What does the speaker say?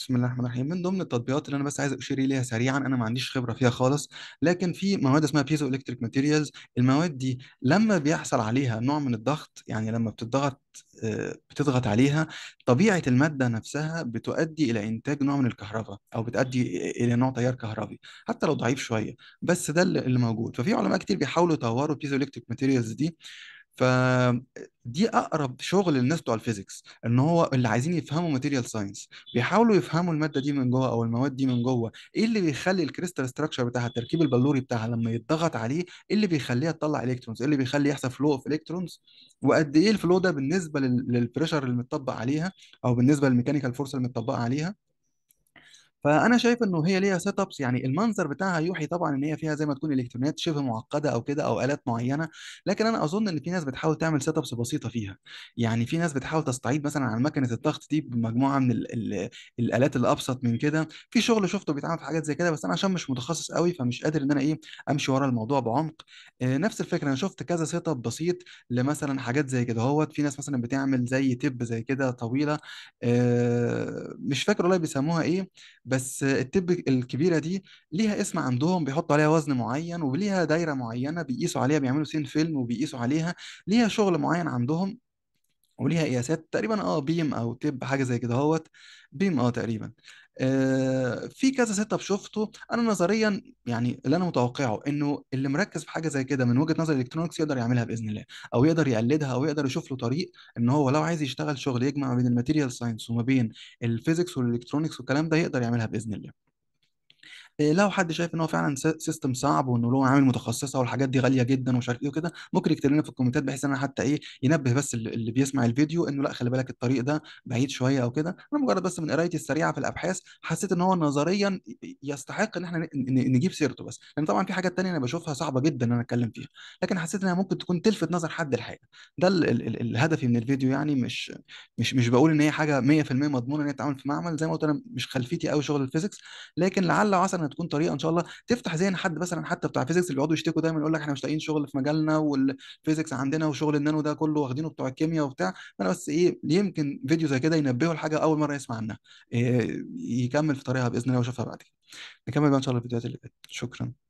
بسم الله الرحمن الرحيم من ضمن التطبيقات اللي انا بس عايز اشير اليها سريعا انا ما عنديش خبره فيها خالص لكن في مواد اسمها بيزو الكتريك ماتيريالز المواد دي لما بيحصل عليها نوع من الضغط يعني لما بتضغط آه، بتضغط عليها طبيعه الماده نفسها بتؤدي الى انتاج نوع من الكهرباء او بتؤدي الى نوع تيار كهربي حتى لو ضعيف شويه بس ده اللي موجود ففي علماء كتير بيحاولوا يطوروا بيزو الكتريك ماتيريالز دي فدي اقرب شغل للناس بتوع الفيزيكس ان هو اللي عايزين يفهموا ماتيريال ساينس بيحاولوا يفهموا الماده دي من جوه او المواد دي من جوه ايه اللي بيخلي الكريستال ستراكشر بتاعها التركيب البلوري بتاعها لما يتضغط عليه ايه اللي بيخليها تطلع الكترونز ايه اللي بيخلي يحصل فلو اوف الكترونز وقد ايه الفلو ده بالنسبه للبريشر اللي متطبق عليها او بالنسبه للميكانيكال فورس اللي متطبقه عليها فانا شايف انه هي ليها سيت ابس يعني المنظر بتاعها يوحي طبعا ان هي فيها زي ما تكون الكترونيات شبه معقده او كده او الات معينه لكن انا اظن ان في ناس بتحاول تعمل سيت ابس بسيطه فيها يعني في ناس بتحاول تستعيد مثلا عن مكنه الضغط دي بمجموعه من الـ الـ الالات اللي ابسط من كده في شغل شفته بيتعمل في حاجات زي كده بس انا عشان مش متخصص قوي فمش قادر ان انا ايه امشي ورا الموضوع بعمق آه نفس الفكره انا شفت كذا سيت اب بسيط لمثلا حاجات زي كده هوت في ناس مثلا بتعمل زي تب زي كده طويله آه مش فاكر والله بيسموها ايه بس التب الكبيره دي ليها اسم عندهم بيحطوا عليها وزن معين وليها دايره معينه بيقيسوا عليها بيعملوا سين فيلم وبيقيسوا عليها ليها شغل معين عندهم وليها قياسات تقريبا اه بيم او تب حاجه زي كده اهوت بيم اه تقريبا آه، في كذا سيت اب شفته انا نظريا يعني اللي انا متوقعه انه اللي مركز في حاجه زي كده من وجهه نظر الالكترونكس يقدر يعملها باذن الله او يقدر يقلدها او يقدر يشوف له طريق ان هو لو عايز يشتغل شغل يجمع ما بين الماتيريال ساينس وما بين الفيزيكس والالكترونكس والكلام ده يقدر يعملها باذن الله إيه، لو حد شايف ان هو فعلا سيستم صعب وانه له عامل متخصصه والحاجات دي غاليه جدا ومش عارف ايه وكده ممكن يكتب لنا في الكومنتات بحيث ان انا حتى ايه ينبه بس اللي, بيسمع الفيديو انه لا خلي بالك الطريق ده بعيد شويه او كده انا مجرد بس من قرايتي السريعه في الابحاث حسيت ان هو نظريا يستحق ان احنا نجيب سيرته بس لان يعني طبعا في حاجات تانية انا بشوفها صعبه جدا ان انا اتكلم فيها لكن حسيت انها ممكن تكون تلفت نظر حد لحاجه ده ال ال ال الهدفي من الفيديو يعني مش مش مش بقول ان هي حاجه 100% مضمونه ان هي تتعامل في معمل زي ما قلت انا مش خلفيتي قوي شغل الفيزيكس لكن لعل وعسى تكون طريقه ان شاء الله تفتح ذهن حد مثلا حتى بتاع فيزيكس اللي بيقعدوا يشتكوا دايما يقول لك احنا مش لاقيين شغل في مجالنا والفيزيكس عندنا وشغل النانو ده كله واخدينه بتوع الكيمياء وبتاع فانا بس ايه يمكن فيديو زي كده ينبهه لحاجه اول مره يسمع عنها إيه يكمل في طريقها باذن الله ويشوفها بعدين نكمل بقى ان شاء الله الفيديوهات اللي فاتت شكرا